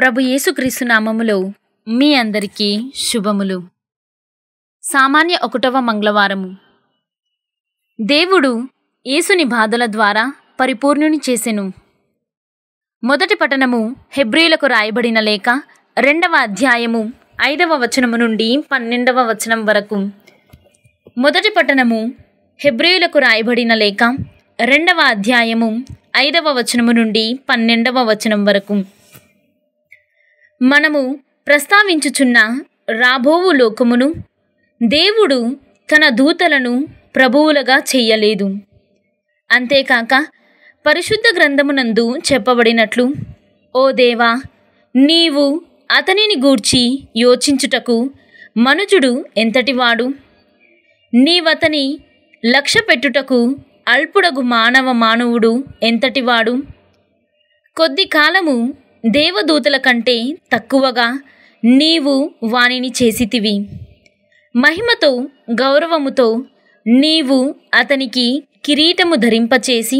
ప్రభు యేసుక్రీస్తు నామములో మీ అందరికీ శుభములు సామాన్య ఒకటవ మంగళవారము దేవుడు యేసుని బాధల ద్వారా పరిపూర్ణుని చేసెను మొదటి పఠనము హెబ్రిలకు రాయబడిన లేక రెండవ అధ్యాయము ఐదవ వచనము నుండి పన్నెండవ వచనం వరకు మొదటి పఠనము హెబ్రిలకు రాయబడిన లేక రెండవ అధ్యాయము ఐదవ వచనము నుండి పన్నెండవ వచనం వరకు మనము ప్రస్తావించుచున్న రాబోవు లోకమును దేవుడు తన దూతలను ప్రభువులుగా చేయలేదు అంతేకాక పరిశుద్ధ గ్రంథమునందు చెప్పబడినట్లు ఓ దేవా నీవు అతనిని గూర్చి యోచించుటకు మనుజుడు ఎంతటివాడు నీవతని లక్ష్య పెట్టుటకు అల్పుడగు మానవ మానవుడు ఎంతటివాడు కొద్ది కాలము దేవదూతల కంటే తక్కువగా నీవు వాణిని చేసితివి మహిమతో గౌరవముతో నీవు అతనికి కిరీటము ధరింపచేసి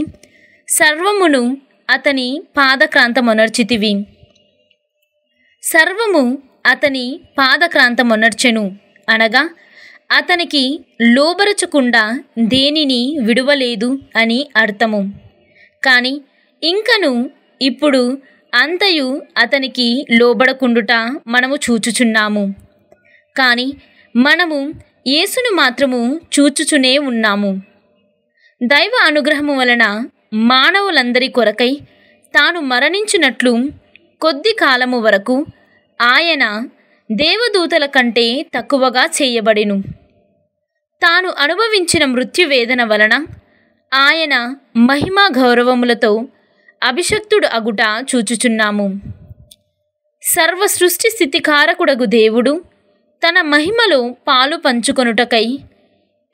సర్వమును అతని పాదక్రాంతమొనర్చితివి సర్వము అతని పాదక్రాంతమొనర్చెను అనగా అతనికి లోబరచకుండా దేనిని విడువలేదు అని అర్థము కానీ ఇంకను ఇప్పుడు అంతయు అతనికి లోబడకుండుట మనము చూచుచున్నాము కానీ మనము యేసును మాత్రము చూచుచునే ఉన్నాము దైవ అనుగ్రహము వలన మానవులందరి కొరకై తాను మరణించినట్లు కొద్ది కాలము వరకు ఆయన దేవదూతల కంటే తక్కువగా చేయబడిను తాను అనుభవించిన మృత్యువేదన వలన ఆయన మహిమా గౌరవములతో అభిషక్తుడు అగుట చూచుచున్నాము సర్వ సృష్టి స్థితికారకుడగు దేవుడు తన మహిమలో పాలు పంచుకొనుటకై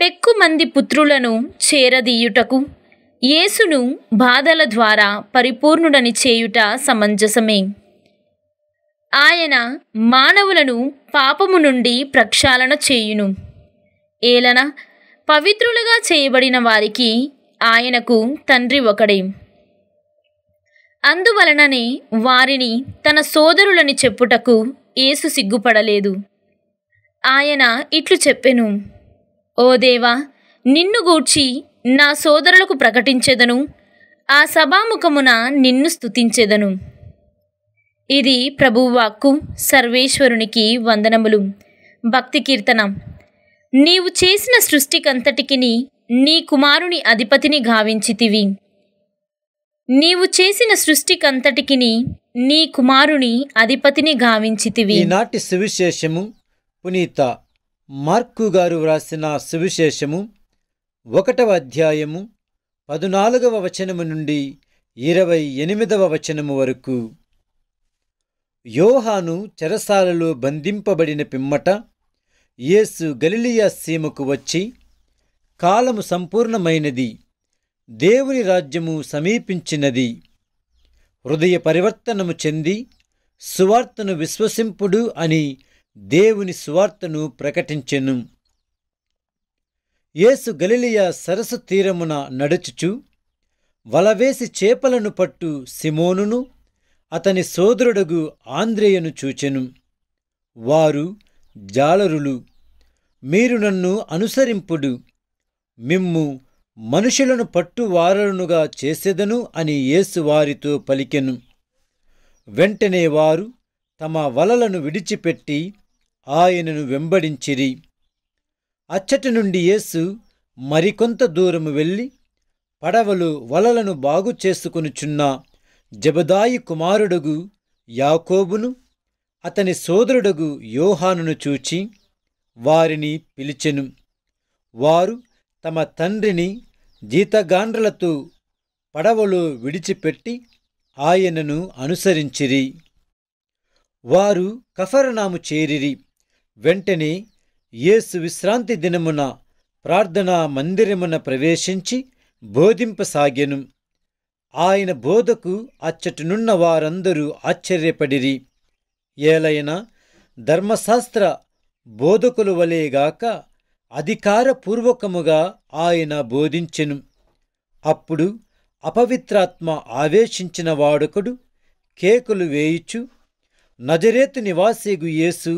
పెక్కుమంది పుత్రులను చేరదీయుటకు యేసును బాధల ద్వారా పరిపూర్ణుడని చేయుట సమంజసమే ఆయన మానవులను పాపము నుండి ప్రక్షాళన చేయును ఏలన పవిత్రులుగా చేయబడిన వారికి ఆయనకు తండ్రి ఒకడే అందువలననే వారిని తన సోదరులని చెప్పుటకు ఏసు సిగ్గుపడలేదు ఆయన ఇట్లు చెప్పెను ఓ దేవా నిన్ను గూడ్చి నా సోదరులకు ప్రకటించెదను ఆ సభాముఖమున నిన్ను స్థుతించెదను ఇది ప్రభువాక్కు సర్వేశ్వరునికి వందనములు భక్తి కీర్తనం నీవు చేసిన సృష్టికంతటికి నీ కుమారుని అధిపతిని గావించితివి నీవు చేసిన సృష్టికంతటికిని నీ కుమారుని అధిపతిని గావించితివి నాటి సువిశేషము పునీత మార్కు గారు వ్రాసిన సువిశేషము ఒకటవ అధ్యాయము పదునాలుగవ వచనము నుండి ఇరవై ఎనిమిదవ వచనము వరకు యోహాను చెరసాలలో బంధింపబడిన పిమ్మట యేసు గలిలియా సీమకు వచ్చి కాలము సంపూర్ణమైనది దేవుని రాజ్యము సమీపించినది హృదయ పరివర్తనము చెంది సువార్తను విశ్వసింపుడు అని దేవుని సువార్తను ప్రకటించెను యేసు గలిలియ సరస్సు తీరమున నడుచుచు వలవేసి చేపలను పట్టు సిమోనును అతని సోదరుడగు ఆంద్రేయను చూచెను వారు జాలరులు మీరు నన్ను అనుసరింపుడు మిమ్ము మనుషులను పట్టువారనుగా చేసేదను అని యేసు వారితో పలికెను వెంటనే వారు తమ వలలను విడిచిపెట్టి ఆయనను వెంబడించిరి అచ్చటి నుండి యేసు మరికొంత దూరము వెళ్ళి పడవలు వలలను బాగు చేసుకొనుచున్న జబదాయి కుమారుడుగు యాకోబును అతని సోదరుడగు యోహానును చూచి వారిని పిలిచెను వారు తమ తండ్రిని జీతగాండ్రలతో పడవలో విడిచిపెట్టి ఆయనను అనుసరించిరి వారు కఫరనాము చేరిరి వెంటనే యేసు విశ్రాంతి దినమున ప్రార్థనా మందిరమున ప్రవేశించి బోధింపసాగెను ఆయన బోధకు అచ్చటినున్న వారందరూ ఆశ్చర్యపడిరి ఏలైనా ధర్మశాస్త్ర బోధకులు వలేగాక అధికారపూర్వకముగా ఆయన బోధించెను అప్పుడు అపవిత్రాత్మ ఆవేశించిన వాడొకడు కేకులు వేయిచు నజరేతు నివాసిగు యేసు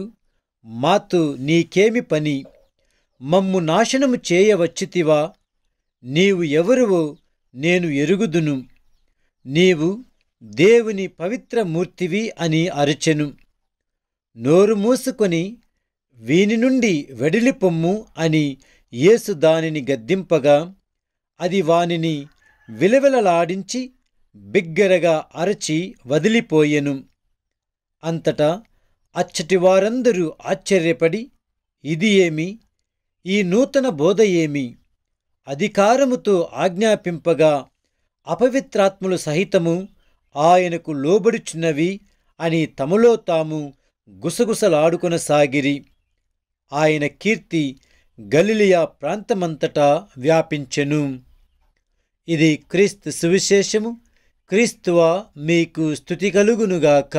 మాతో నీకేమి పని మమ్ము నాశనము చేయవచ్చితివా నీవు ఎవరువో నేను ఎరుగుదును నీవు దేవుని పవిత్రమూర్తివి అని అరచెను నోరు మూసుకొని వీని నుండి పొమ్ము అని యేసు దానిని గద్దింపగా అది వానిని విలవిలలాడించి బిగ్గరగా అరచి వదిలిపోయెను అంతటా అచ్చటి వారందరూ ఆశ్చర్యపడి ఇది ఏమి ఈ నూతన బోధ ఏమి అధికారముతో ఆజ్ఞాపింపగా అపవిత్రాత్ములు సహితము ఆయనకు లోబడుచున్నవి అని తమలో తాము గుసగుసలాడుకొనసాగిరి ఆయన కీర్తి గలిలియా ప్రాంతమంతటా వ్యాపించెను ఇది క్రీస్తు సువిశేషము క్రీస్తువ మీకు స్థుతి కలుగునుగాక